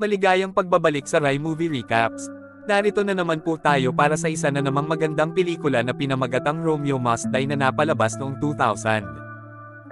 Maligayang pagbabalik sa Rai Movie Recaps. Narito na naman po tayo para sa isa na namang magandang pelikula na pinamagatang Romeo Must Die na napalabas noong 2000.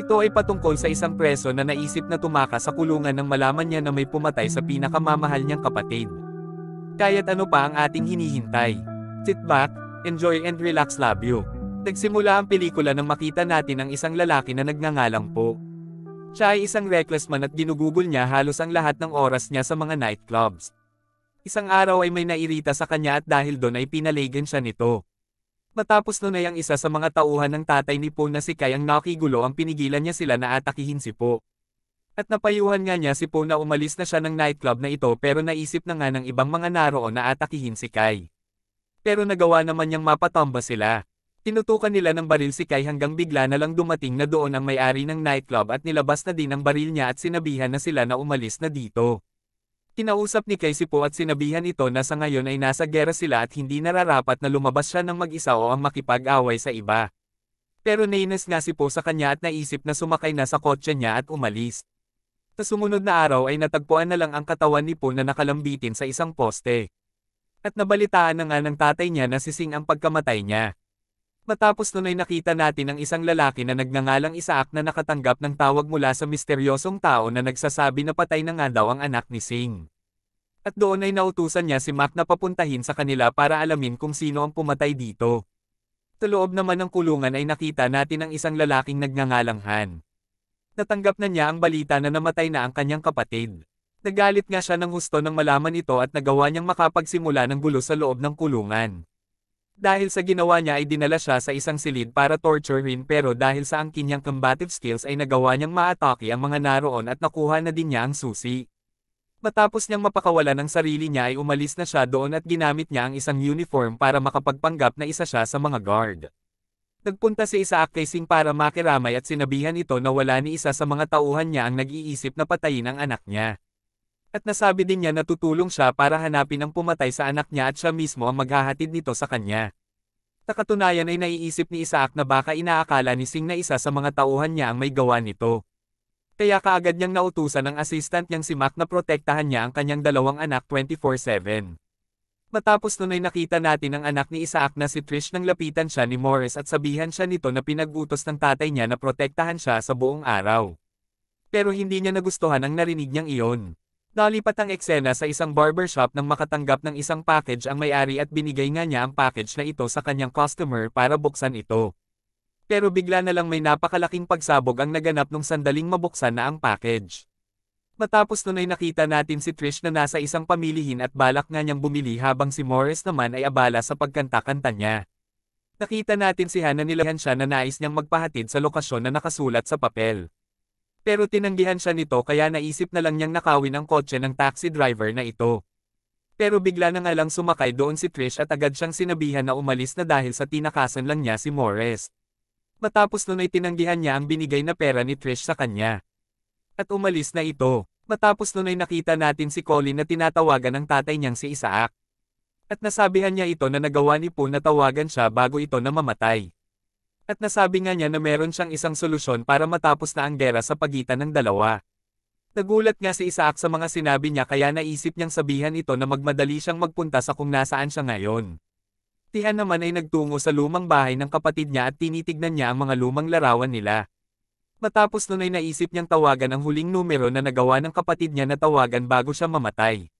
Ito ay patungkol sa isang preso na naisip na tumaka sa kulungan nang malaman niya na may pumatay sa pinakamamahal niyang kapatid. Kaya't ano pa ang ating hinihintay? Sit back, enjoy and relax love you. Nagsimula ang pelikula nang makita natin ang isang lalaki na nagngangalang po. Siya ay isang reckless man at ginugugol niya halos ang lahat ng oras niya sa mga nightclubs. Isang araw ay may nairita sa kanya at dahil doon ay pinaligan siya nito. Matapos noon ay ang isa sa mga tauhan ng tatay ni Po na si Kai ang nakigulo ang pinigilan niya sila na atakihin si Po. At napayuhan nga niya si Po na umalis na siya ng nightclub na ito pero naisip na nga ng ibang mga naroon na atakihin si Kai. Pero nagawa naman niyang mapatamba sila. Tinutukan nila ng baril si Kai hanggang bigla na lang dumating na doon ang may-ari ng nightclub at nilabas na din ang baril niya at sinabihan na sila na umalis na dito. Kinausap ni Kai si Po at sinabihan ito na sa ngayon ay nasa gera sila at hindi nararapat na lumabas siya ng mag-isa o ang makipag-away sa iba. Pero nainis nga si Po sa kanya at naisip na sumakay na sa kotse niya at umalis. Sa sumunod na araw ay natagpuan na lang ang katawan ni Po na nakalambitin sa isang poste. At nabalitaan na nga ng tatay niya na sising ang pagkamatay niya. Matapos nun ay nakita natin ang isang lalaki na nagngangalang Isaac na nakatanggap ng tawag mula sa misteryosong tao na nagsasabi na patay na nga daw ang anak ni Singh. At doon ay nautusan niya si Mac na papuntahin sa kanila para alamin kung sino ang pumatay dito. Sa naman ng kulungan ay nakita natin ang isang lalaking nagngangalang Han. Natanggap na niya ang balita na namatay na ang kanyang kapatid. Nagalit nga siya ng husto nang malaman ito at nagawa niyang makapagsimula ng gulo sa loob ng kulungan. Dahil sa ginawa niya ay dinala siya sa isang silid para torture torturehin pero dahil sa ang kanyang combative skills ay nagawa niyang maatake ang mga naroon at nakuha na din niya ang susi. Matapos niyang mapakawala ng sarili niya ay umalis na siya doon at ginamit niya ang isang uniform para makapagpanggap na isa siya sa mga guard. Nagpunta si Isaac Kaysing para makiramay at sinabihan ito na wala ni isa sa mga tauhan niya ang nag-iisip na patayin ang anak niya. At nasabi din niya na tutulong siya para hanapin ang pumatay sa anak niya at siya mismo ang maghahatid nito sa kanya. Takatunayan ay naiisip ni Isaac na baka inaakala ni Singh na isa sa mga tauhan niya ang may gawa nito. Kaya kaagad niyang nautusan ng assistant niyang si Mac na protektahan niya ang kanyang dalawang anak 24-7. Matapos nun ay nakita natin ang anak ni Isaac na si Trish nang lapitan siya ni Morris at sabihan siya nito na pinag-utos ng tatay niya na protektahan siya sa buong araw. Pero hindi niya nagustuhan ang narinig niyang iyon. Nalipat ang eksena sa isang barbershop nang makatanggap ng isang package ang may-ari at binigay nga niya ang package na ito sa kanyang customer para buksan ito. Pero bigla na lang may napakalaking pagsabog ang naganap nung sandaling mabuksan na ang package. Matapos nun ay nakita natin si Trish na nasa isang pamilihin at balak nga niyang bumili habang si Morris naman ay abala sa pagkanta-kanta niya. Nakita natin si Hannah nilahan siya na nais niyang magpahatid sa lokasyon na nakasulat sa papel. Pero tinanggihan siya nito kaya naisip na lang niyang nakawin ang kotse ng taxi driver na ito. Pero bigla na nga lang sumakay doon si Trish at agad siyang sinabihan na umalis na dahil sa tinakasan lang niya si Morris. Matapos nun ay tinanggihan niya ang binigay na pera ni Trish sa kanya. At umalis na ito. Matapos nun ay nakita natin si Colin na tinatawagan ang tatay niyang si Isaac. At nasabihan niya ito na nagawa ni Poon na tawagan siya bago ito na mamatay at nasabi nga niya na meron siyang isang solusyon para matapos na ang gera sa pagitan ng dalawa. Nagulat nga si Isaac sa mga sinabi niya kaya naisip niyang sabihan ito na magmadali siyang magpunta sa kung nasaan siya ngayon. Tihan naman ay nagtungo sa lumang bahay ng kapatid niya at tinitignan niya ang mga lumang larawan nila. Matapos nun ay naisip niyang tawagan ang huling numero na nagawa ng kapatid niya na tawagan bago siya mamatay.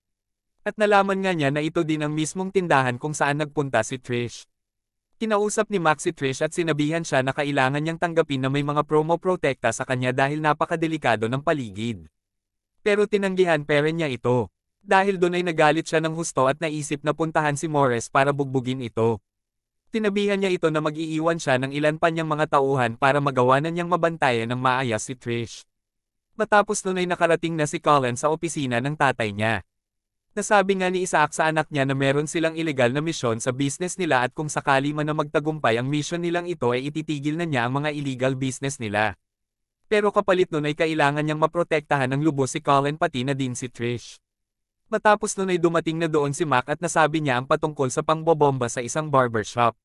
At nalaman nga niya na ito din ang mismong tindahan kung saan nagpunta si Trish. Kinausap ni Maxi Trish at sinabihan siya na kailangan niyang tanggapin na may mga promo protekta sa kanya dahil napakadelikado ng paligid. Pero tinanggihan peren niya ito. Dahil doon ay nagalit siya ng husto at naisip na puntahan si Morris para bugbugin ito. Tinabihan niya ito na mag-iiwan siya ng ilan pa niyang mga tauhan para magawa na niyang mabantayan ng maayas si Trish. Matapos noon ay nakarating na si Colin sa opisina ng tatay niya. Nasabi nga ni Isaac sa anak niya na meron silang ilegal na misyon sa business nila at kung sakali man na magtagumpay ang misyon nilang ito ay ititigil na niya ang mga illegal business nila. Pero kapalit nun ay kailangan niyang maprotektahan ng lubos si Colin pati na din si Trish. Matapos nun ay dumating na doon si Mac at nasabi niya ang patungkol sa pangbobomba sa isang barbershop.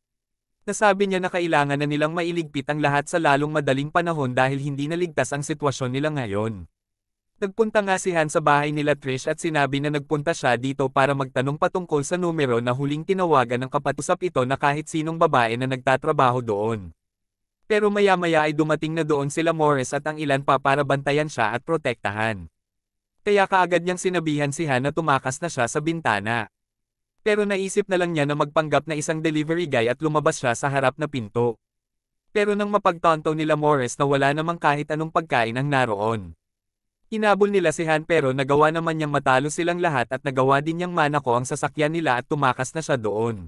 Nasabi niya na kailangan na nilang mailigpit ang lahat sa lalong madaling panahon dahil hindi naligtas ang sitwasyon nila ngayon. Nagpunta nga si Han sa bahay nila Trish at sinabi na nagpunta siya dito para magtanong patungkol sa numero na huling tinawagan ng kapatusap ito na kahit sinong babae na nagtatrabaho doon. Pero maya-maya ay dumating na doon sila Morris at ang ilan pa para bantayan siya at protektahan. Kaya kaagad niyang sinabihan si Han na tumakas na siya sa bintana. Pero naisip na lang niya na magpanggap na isang delivery guy at lumabas siya sa harap na pinto. Pero nang mapagtanto nila Morris na wala namang kahit anong pagkain ang naroon. Inabol nila si Han pero nagawa naman niyang matalo silang lahat at nagawa din niyang manako ang sasakyan nila at tumakas na siya doon.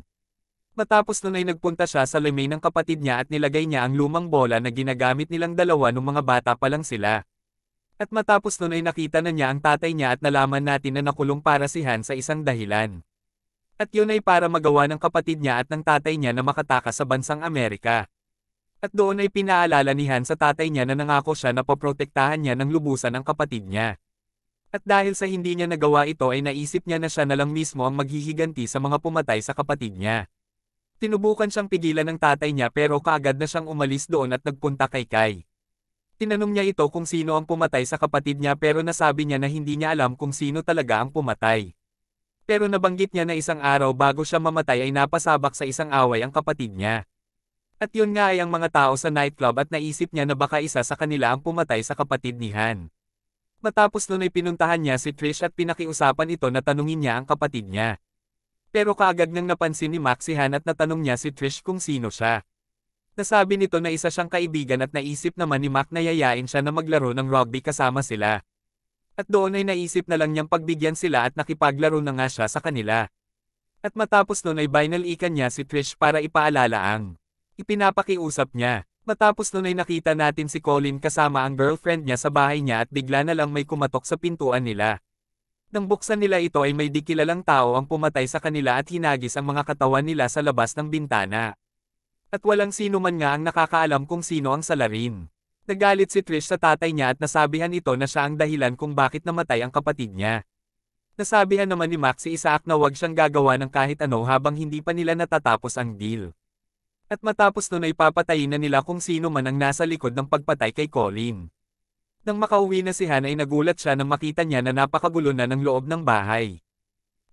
Matapos nun ay nagpunta siya sa limay ng kapatid niya at nilagay niya ang lumang bola na ginagamit nilang dalawa nung mga bata pa lang sila. At matapos nun ay nakita na niya ang tatay niya at nalaman natin na nakulong para si Han sa isang dahilan. At yun ay para magawa ng kapatid niya at ng tatay niya na makatakas sa bansang Amerika. At doon ay pinaalala ni Han sa tatay niya na nangako siya na poprotektahan niya ng lubusan ang kapatid niya. At dahil sa hindi niya nagawa ito ay naisip niya na siya na lang mismo ang maghihiganti sa mga pumatay sa kapatid niya. Tinubukan siyang pigilan ng tatay niya pero kaagad na siyang umalis doon at nagpunta kay Kai. Tinanong niya ito kung sino ang pumatay sa kapatid niya pero nasabi niya na hindi niya alam kung sino talaga ang pumatay. Pero nabanggit niya na isang araw bago siya mamatay ay napasabak sa isang away ang kapatid niya. At yun nga ay ang mga tao sa nightclub at naisip niya na baka isa sa kanila ang pumatay sa kapatid ni Han. Matapos nun ay pinuntahan niya si Trish at pinakiusapan ito na tanungin niya ang kapatid niya. Pero kaagad nang napansin ni Max si Han at natanong niya si Trish kung sino siya. Nasabi nito na isa siyang kaibigan at naisip naman ni Mac na yayain siya na maglaro ng rugby kasama sila. At doon ay naisip na lang niyang pagbigyan sila at nakipaglaro na nga siya sa kanila. At matapos nun ay binalikan niya si Trish para ipaalala ang Ipinapakiusap niya. Matapos nun ay nakita natin si Colin kasama ang girlfriend niya sa bahay niya at bigla na lang may kumatok sa pintuan nila. Nang buksan nila ito ay may dikilalang tao ang pumatay sa kanila at hinagis ang mga katawan nila sa labas ng bintana. At walang sino man nga ang nakakaalam kung sino ang salarin. Nagalit si Trish sa tatay niya at nasabihan ito na siya ang dahilan kung bakit namatay ang kapatid niya. Nasabihan naman ni Max si Isaac na wag siyang gagawa ng kahit ano habang hindi pa nila natatapos ang deal. At matapos nun ay papatayin na nila kung sino man ang nasa likod ng pagpatay kay Colin. Nang makauwi na si Han ay nagulat siya nang makita niya na napakagulo na ng loob ng bahay.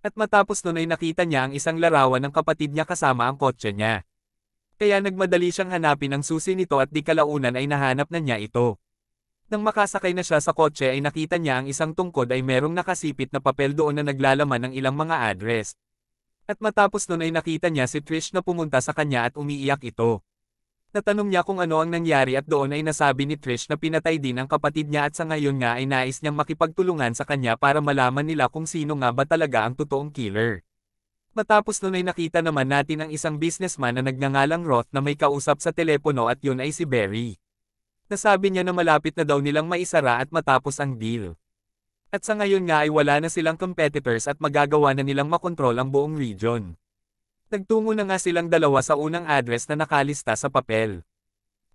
At matapos nun ay nakita niya ang isang larawan ng kapatid niya kasama ang kotse niya. Kaya nagmadali siyang hanapin ang susi nito at di kalaunan ay nahanap na niya ito. Nang makasakay na siya sa kotse ay nakita niya ang isang tungkod ay merong nakasipit na papel doon na naglalaman ng ilang mga address. At matapos nun ay nakita niya si Trish na pumunta sa kanya at umiiyak ito. Natanong niya kung ano ang nangyari at doon ay nasabi ni Trish na pinatay din ang kapatid niya at sa ngayon nga ay nais niyang makipagtulungan sa kanya para malaman nila kung sino nga ba talaga ang totoong killer. Matapos nun ay nakita naman natin ang isang businessman na nagnangalang Roth na may kausap sa telepono at yun ay si Barry. Nasabi niya na malapit na daw nilang maisara at matapos ang deal. At sa ngayon nga ay wala na silang competitors at magagawa na nilang makontrol ang buong region. Nagtungo na nga silang dalawa sa unang address na nakalista sa papel.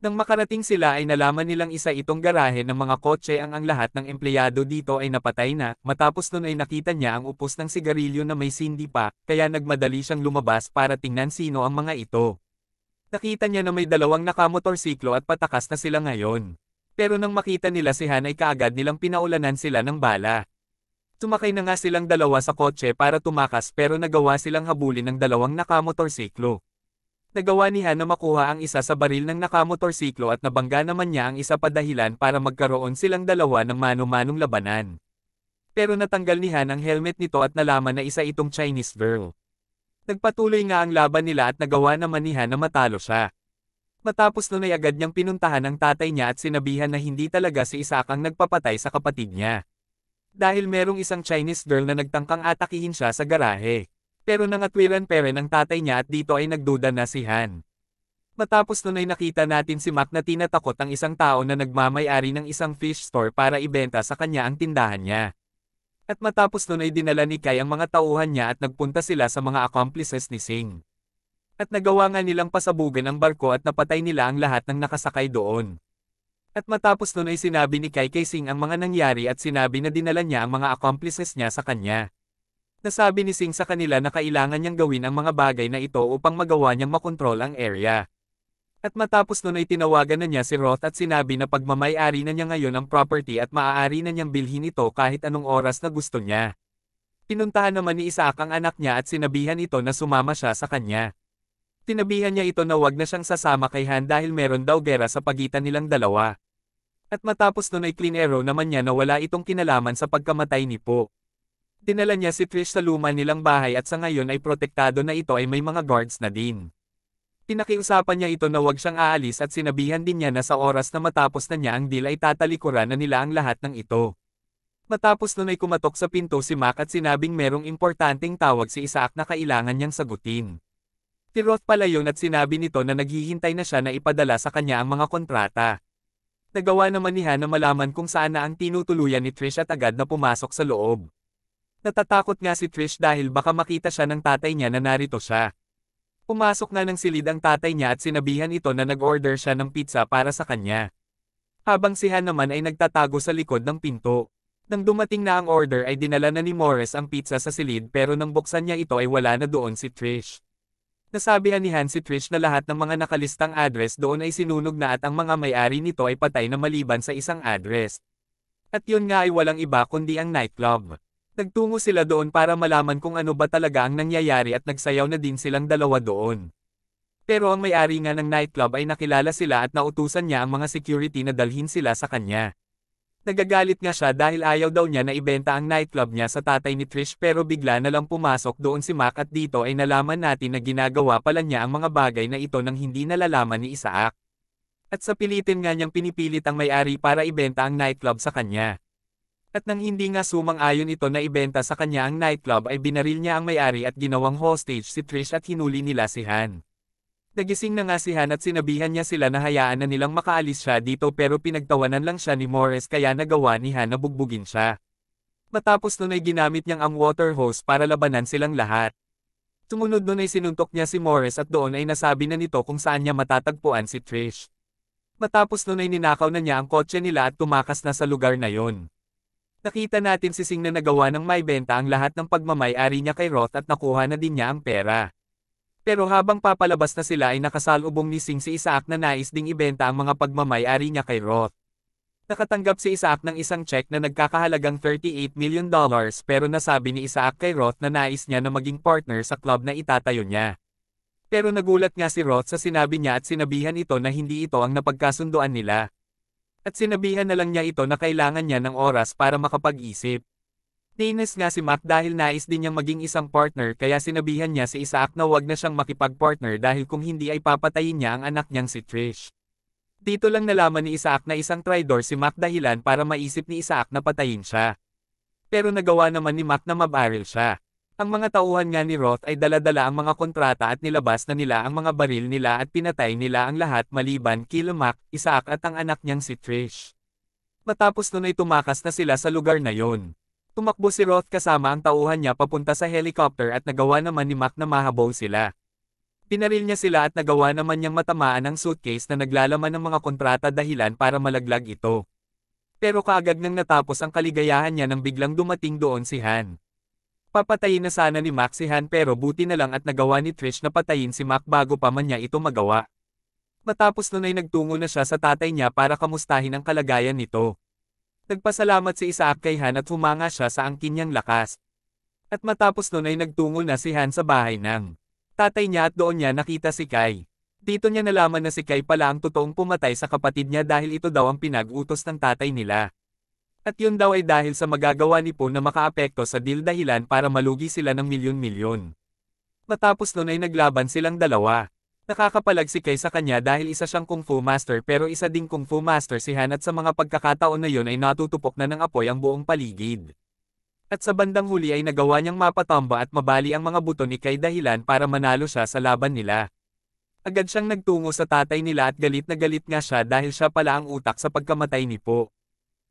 Nang makarating sila ay nalaman nilang isa itong garahe ng mga kotse ang ang lahat ng empleyado dito ay napatay na, matapos nun ay nakita niya ang upos ng sigarilyo na may sindi pa, kaya nagmadali siyang lumabas para tingnan sino ang mga ito. Nakita niya na may dalawang nakamotorsiklo at patakas na sila ngayon. Pero nang makita nila si Han ay kaagad nilang pinaulanan sila ng bala. Tumakay na nga silang dalawa sa kotse para tumakas pero nagawa silang habulin ng dalawang nakamotorsiklo. Nagawa ni Han na makuha ang isa sa baril ng nakamotorsiklo at nabangga naman niya ang isa pa dahilan para magkaroon silang dalawa ng mano-manong labanan. Pero natanggal ni Han ang helmet nito at nalaman na isa itong Chinese girl. Nagpatuloy nga ang laban nila at nagawa naman ni Han na matalo siya. Matapos nun ay agad niyang pinuntahan ang tatay niya at sinabihan na hindi talaga si Isaac ang nagpapatay sa kapatid niya. Dahil merong isang Chinese girl na nagtangkang atakihin siya sa garahe. Pero nangatwiran pere ng tatay niya at dito ay nagduda na si Han. Matapos nun ay nakita natin si Mac na tinatakot ang isang tao na nagmamayari ng isang fish store para ibenta sa kanya ang tindahan niya. At matapos nun ay dinala ni Kai ang mga tauhan niya at nagpunta sila sa mga accomplices ni Singh. At nagawa nga nilang pasabugan ang barko at napatay nila ang lahat ng nakasakay doon. At matapos nun ay sinabi ni Kai Kay Sing ang mga nangyari at sinabi na dinala niya ang mga accomplices niya sa kanya. Nasabi ni Sing sa kanila na kailangan niyang gawin ang mga bagay na ito upang magawa niyang makontrol ang area. At matapos nun ay tinawagan na niya si Roth at sinabi na pagmamayari na niya ngayon ang property at maaari na niyang bilhin ito kahit anong oras na gusto niya. Pinuntahan naman ni Isaac ang anak niya at sinabihan ito na sumama siya sa kanya. Tinabihan niya ito na wag na siyang sasama kay Han dahil meron daw gera sa pagitan nilang dalawa. At matapos nun ay Clean Arrow naman niya na wala itong kinalaman sa pagkamatay ni Po. Dinala niya si Trish sa luma nilang bahay at sa ngayon ay protektado na ito ay may mga guards na din. Pinakiusapan niya ito na wag siyang aalis at sinabihan din niya na sa oras na matapos na niya ang deal ay tatalikuran na nila ang lahat ng ito. Matapos nun ay kumatok sa pinto si Mac at sinabing merong importanteng tawag si Isaac na kailangan niyang sagutin. Piroth pala yun at sinabi nito na naghihintay na siya na ipadala sa kanya ang mga kontrata. Nagawa naman ni Hannah malaman kung saan na ang tinutuluyan ni Trish at agad na pumasok sa loob. Natatakot nga si Trish dahil baka makita siya ng tatay niya na narito siya. Pumasok na ng silid ang tatay niya at sinabihan ito na nag-order siya ng pizza para sa kanya. Habang si Han naman ay nagtatago sa likod ng pinto. Nang dumating na ang order ay dinala na ni Morris ang pizza sa silid pero nang buksan niya ito ay wala na doon si Trish. Nasabihan ni Hansi Trish na lahat ng mga nakalistang address doon ay sinunog na at ang mga may-ari nito ay patay na maliban sa isang address. At yun nga ay walang iba kundi ang nightclub. Nagtungo sila doon para malaman kung ano ba talaga ang nangyayari at nagsayaw na din silang dalawa doon. Pero ang may-ari nga ng nightclub ay nakilala sila at nautusan niya ang mga security na dalhin sila sa kanya. Nagagalit nga siya dahil ayaw daw niya na ibenta ang nightclub niya sa tatay ni Trish pero bigla na lang pumasok doon si Mac at dito ay nalaman natin na ginagawa pala niya ang mga bagay na ito nang hindi nalalaman ni Isaac. At sa pilitin nga niyang pinipilit ang may-ari para ibenta ang nightclub sa kanya. At nang hindi nga sumang-ayon ito na ibenta sa kanya ang nightclub ay binaril niya ang may-ari at ginawang hostage si Trish at hinuli nila si Han. Nagising na nga si Han at sinabihan niya sila na hayaan na nilang makaalis siya dito pero pinagtawanan lang siya ni Morris kaya nagawa ni Han na bugbugin siya. Matapos nun ay ginamit niyang ang water hose para labanan silang lahat. Sumunod nun ay sinuntok niya si Morris at doon ay nasabi na nito kung saan niya matatagpuan si Trish. Matapos nun ay ninakaw na niya ang kotse nila at tumakas na sa lugar na yon. Nakita natin si Sing na nagawa ng may benta ang lahat ng pagmamay-ari niya kay Roth at nakuha na din niya ang pera. Pero habang papalabas na sila ay nakasalubong ni Singh si Isaac na nais ding ibenta ang mga pagmamayari niya kay Roth. Nakatanggap si Isaac ng isang check na nagkakahalagang 38 million dollars pero nasabi ni Isaac kay Roth na nais niya na maging partner sa club na itatayo niya. Pero nagulat nga si Roth sa sinabi niya at sinabihan ito na hindi ito ang napagkasunduan nila. At sinabihan na lang niya ito na kailangan niya ng oras para makapag-isip. Nainis nga si Mac dahil nais din niyang maging isang partner kaya sinabihan niya si Isaac na wag na siyang makipag-partner dahil kung hindi ay papatayin niya ang anak niyang si Trish. Dito lang nalaman ni Isaac na isang traitor si Mac dahilan para maisip ni Isaac na patayin siya. Pero nagawa naman ni Mac na mabaril siya. Ang mga tauhan nga ni Roth ay daladala ang mga kontrata at nilabas na nila ang mga baril nila at pinatay nila ang lahat maliban kila Mac, Isaac at ang anak niyang si Trish. Matapos nun ay tumakas na sila sa lugar na yon. Tumakbo si Roth kasama ang tauhan niya papunta sa helicopter at nagawa naman ni Mac na mahabaw sila. Pinaril niya sila at nagawa naman niyang matamaan ang suitcase na naglalaman ng mga kontrata dahilan para malaglag ito. Pero kaagad nang natapos ang kaligayahan niya nang biglang dumating doon si Han. Papatayin na sana ni Mac si Han pero buti na lang at nagawa ni Trish na patayin si Mac bago pa man niya ito magawa. Matapos nun ay nagtungo na siya sa tatay niya para kamustahin ang kalagayan nito. Nagpasalamat si Isaac kay Han at humanga siya sa angkin niyang lakas. At matapos nun ay nagtungo na si Han sa bahay ng tatay niya at doon niya nakita si Kai. Dito niya nalaman na si Kai pala ang totoong pumatay sa kapatid niya dahil ito daw ang pinag-utos ng tatay nila. At yun daw ay dahil sa magagawa ni Po na makaapekto sa deal dahilan para malugi sila ng milyon-milyon. Matapos nun ay naglaban silang dalawa. Nakakapalag si Kay sa kanya dahil isa siyang kung fu master pero isa ding kung fu master si Han at sa mga pagkakataon na yun ay natutupok na ng apoy ang buong paligid. At sa bandang huli ay nagawa niyang mapatamba at mabali ang mga buto ni Kay dahilan para manalo siya sa laban nila. Agad siyang nagtungo sa tatay nila at galit na galit nga siya dahil siya pala ang utak sa pagkamatay ni Po.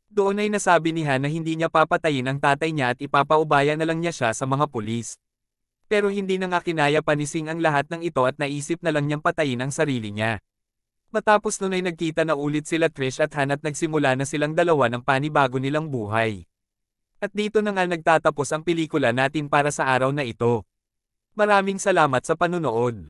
Doon ay nasabi ni Han na hindi niya papatayin ang tatay niya at ipapaubaya na lang niya siya sa mga pulis pero hindi na nga kinaya panising ang lahat ng ito at naisip na lang niyang patayin ang sarili niya. Matapos nun ay nagkita na ulit sila Trish at Han at nagsimula na silang dalawa ng panibago nilang buhay. At dito na nga nagtatapos ang pelikula natin para sa araw na ito. Maraming salamat sa panunood.